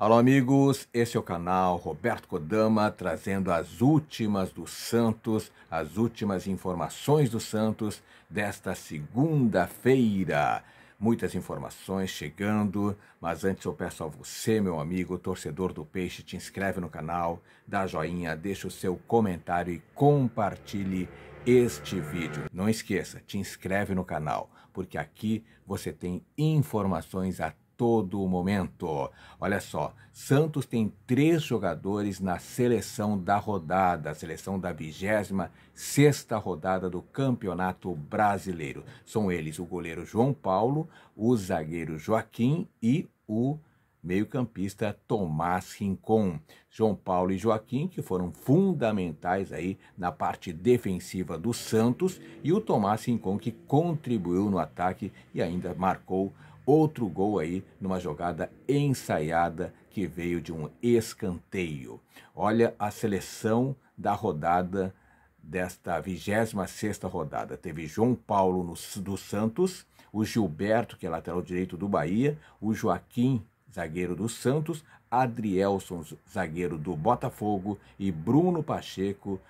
Alô, amigos, esse é o canal Roberto Kodama trazendo as últimas do Santos, as últimas informações do Santos desta segunda-feira. Muitas informações chegando, mas antes eu peço a você, meu amigo, torcedor do Peixe, te inscreve no canal, dá joinha, deixa o seu comentário e compartilhe este vídeo. Não esqueça, te inscreve no canal, porque aqui você tem informações até todo momento. Olha só, Santos tem três jogadores na seleção da rodada, a seleção da 26 sexta rodada do Campeonato Brasileiro. São eles o goleiro João Paulo, o zagueiro Joaquim e o meio-campista Tomás Rincon. João Paulo e Joaquim, que foram fundamentais aí na parte defensiva do Santos, e o Tomás Rincon, que contribuiu no ataque e ainda marcou outro gol aí numa jogada ensaiada que veio de um escanteio. Olha a seleção da rodada desta 26ª rodada. Teve João Paulo no, do Santos, o Gilberto, que é lateral direito do Bahia, o Joaquim, zagueiro do Santos, Adrielson, zagueiro do Botafogo e Bruno Pacheco,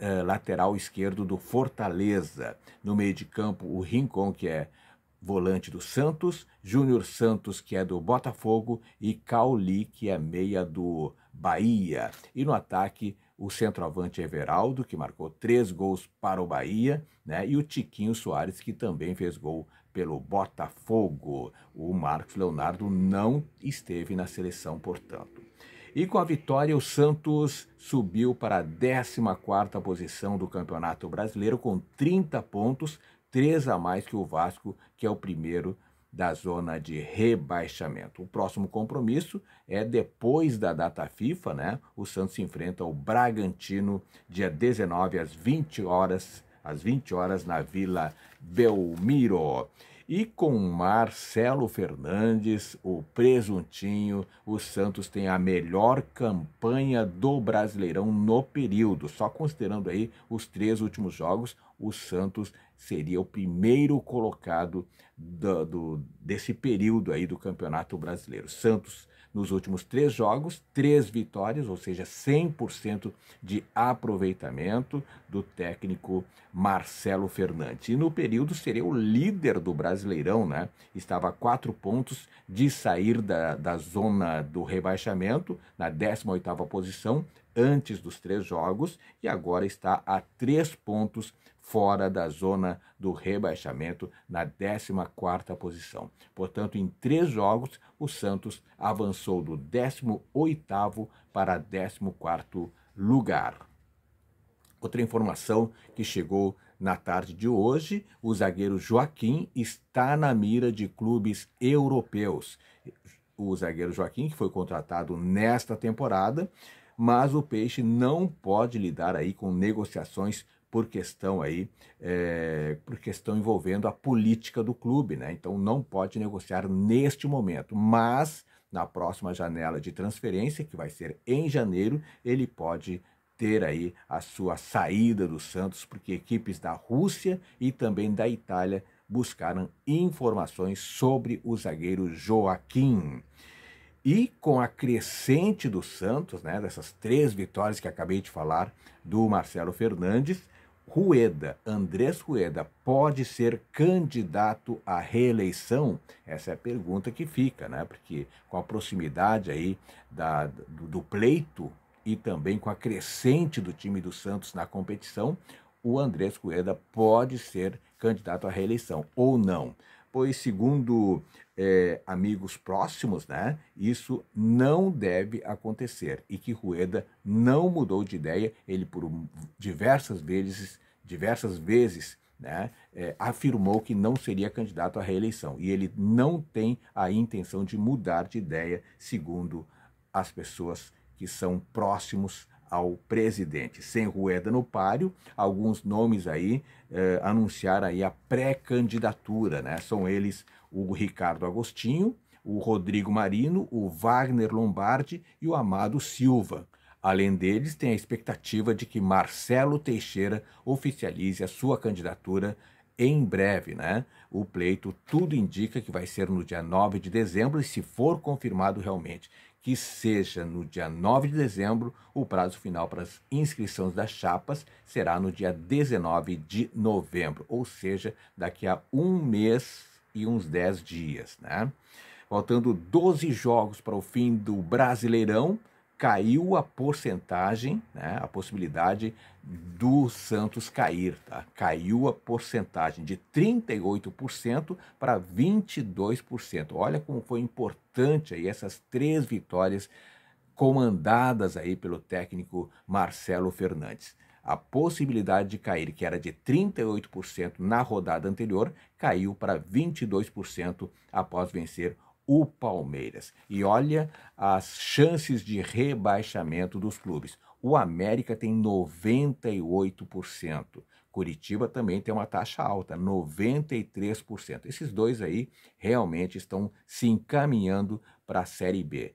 eh, lateral esquerdo do Fortaleza. No meio de campo, o Rincon, que é volante do Santos, Júnior Santos, que é do Botafogo, e Cauli, que é meia do Bahia. E no ataque, o centroavante Everaldo, que marcou três gols para o Bahia, né? e o Tiquinho Soares, que também fez gol pelo Botafogo. O Marcos Leonardo não esteve na seleção, portanto. E com a vitória, o Santos subiu para a 14ª posição do Campeonato Brasileiro com 30 pontos, três a mais que o Vasco, que é o primeiro da zona de rebaixamento. O próximo compromisso é depois da data FIFA, né? O Santos enfrenta o Bragantino dia 19 às 20 horas, às 20 horas na Vila Belmiro. E com Marcelo Fernandes, o presuntinho, o Santos tem a melhor campanha do Brasileirão no período. Só considerando aí os três últimos jogos, o Santos seria o primeiro colocado do, do, desse período aí do Campeonato Brasileiro. Santos nos últimos três jogos, três vitórias, ou seja, 100% de aproveitamento do técnico Marcelo Fernandes. E no período seria o líder do Brasileirão, né? Estava a quatro pontos de sair da, da zona do rebaixamento, na 18 posição, antes dos três jogos e agora está a três pontos fora da zona do rebaixamento na 14 quarta posição. Portanto, em três jogos, o Santos avançou do 18 oitavo para 14 quarto lugar. Outra informação que chegou na tarde de hoje, o zagueiro Joaquim está na mira de clubes europeus. O zagueiro Joaquim, que foi contratado nesta temporada, mas o peixe não pode lidar aí com negociações por questão aí, é, por questão envolvendo a política do clube, né? Então não pode negociar neste momento, mas na próxima janela de transferência, que vai ser em janeiro, ele pode ter aí a sua saída do Santos, porque equipes da Rússia e também da Itália buscaram informações sobre o zagueiro Joaquim. E com a crescente do Santos, né, dessas três vitórias que acabei de falar do Marcelo Fernandes, Rueda, Andrés Rueda, pode ser candidato à reeleição? Essa é a pergunta que fica, né? Porque com a proximidade aí da, do, do pleito e também com a crescente do time do Santos na competição, o Andrés Rueda pode ser candidato à reeleição ou não. Pois, segundo é, amigos próximos, né? Isso não deve acontecer e que Rueda não mudou de ideia. Ele por diversas vezes, diversas vezes, né, é, afirmou que não seria candidato à reeleição e ele não tem a intenção de mudar de ideia, segundo as pessoas que são próximos ao presidente. Sem Rueda no páreo, alguns nomes aí eh, anunciaram aí a pré-candidatura, né? São eles o Ricardo Agostinho, o Rodrigo Marino, o Wagner Lombardi e o Amado Silva. Além deles, tem a expectativa de que Marcelo Teixeira oficialize a sua candidatura em breve, né? o pleito, tudo indica que vai ser no dia 9 de dezembro, e se for confirmado realmente que seja no dia 9 de dezembro, o prazo final para as inscrições das chapas será no dia 19 de novembro, ou seja, daqui a um mês e uns 10 dias, né? Faltando 12 jogos para o fim do Brasileirão, caiu a porcentagem, né, a possibilidade do Santos cair, tá? Caiu a porcentagem de 38% para 22%. Olha como foi importante aí essas três vitórias comandadas aí pelo técnico Marcelo Fernandes. A possibilidade de cair, que era de 38% na rodada anterior, caiu para 22% após vencer o Palmeiras. E olha as chances de rebaixamento dos clubes. O América tem 98%. Curitiba também tem uma taxa alta, 93%. Esses dois aí realmente estão se encaminhando para a Série B.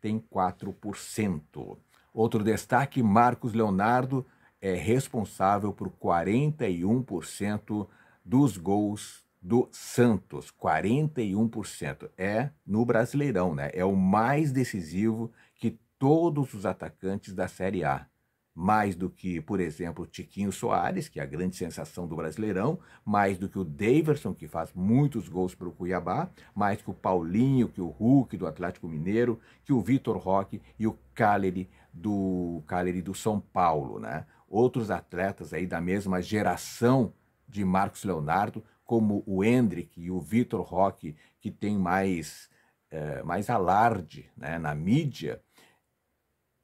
tem 4%. Outro destaque: Marcos Leonardo é responsável por 41% dos gols do Santos, 41%. É no Brasileirão, né? É o mais decisivo que todos os atacantes da Série A mais do que, por exemplo, o Tiquinho Soares, que é a grande sensação do Brasileirão, mais do que o Daverson, que faz muitos gols para o Cuiabá, mais que o Paulinho, que o Hulk do Atlético Mineiro, que o Vitor Roque e o Caleri do Caleri do São Paulo, né? Outros atletas aí da mesma geração de Marcos Leonardo, como o Hendrick e o Vitor Roque, que tem mais, é, mais alarde né, na mídia,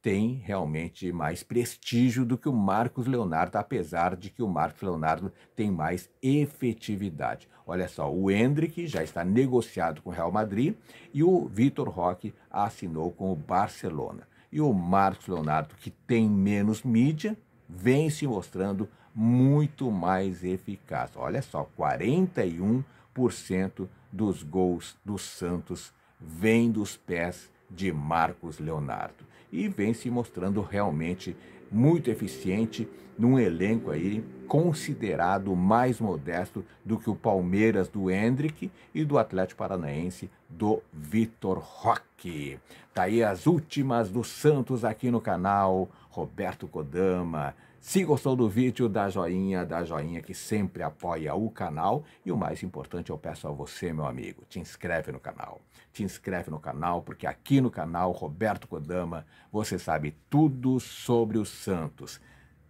tem realmente mais prestígio do que o Marcos Leonardo, apesar de que o Marcos Leonardo tem mais efetividade. Olha só, o Hendrick já está negociado com o Real Madrid e o Vitor Roque assinou com o Barcelona. E o Marcos Leonardo, que tem menos mídia, vem se mostrando muito mais eficaz. Olha só, 41% dos gols do Santos vêm dos pés de Marcos Leonardo e vem se mostrando realmente muito eficiente num elenco aí considerado mais modesto do que o Palmeiras do Hendrick e do Atlético Paranaense do Vitor Roque. Tá aí as últimas do Santos aqui no canal Roberto Kodama. Se gostou do vídeo, dá joinha, dá joinha que sempre apoia o canal. E o mais importante, eu peço a você, meu amigo, te inscreve no canal. Te inscreve no canal, porque aqui no canal Roberto Kodama você sabe tudo sobre os santos.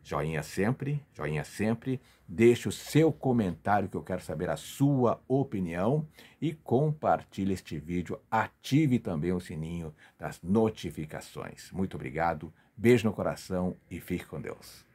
Joinha sempre, joinha sempre. Deixe o seu comentário que eu quero saber a sua opinião e compartilhe este vídeo. Ative também o sininho das notificações. Muito obrigado, beijo no coração e fique com Deus.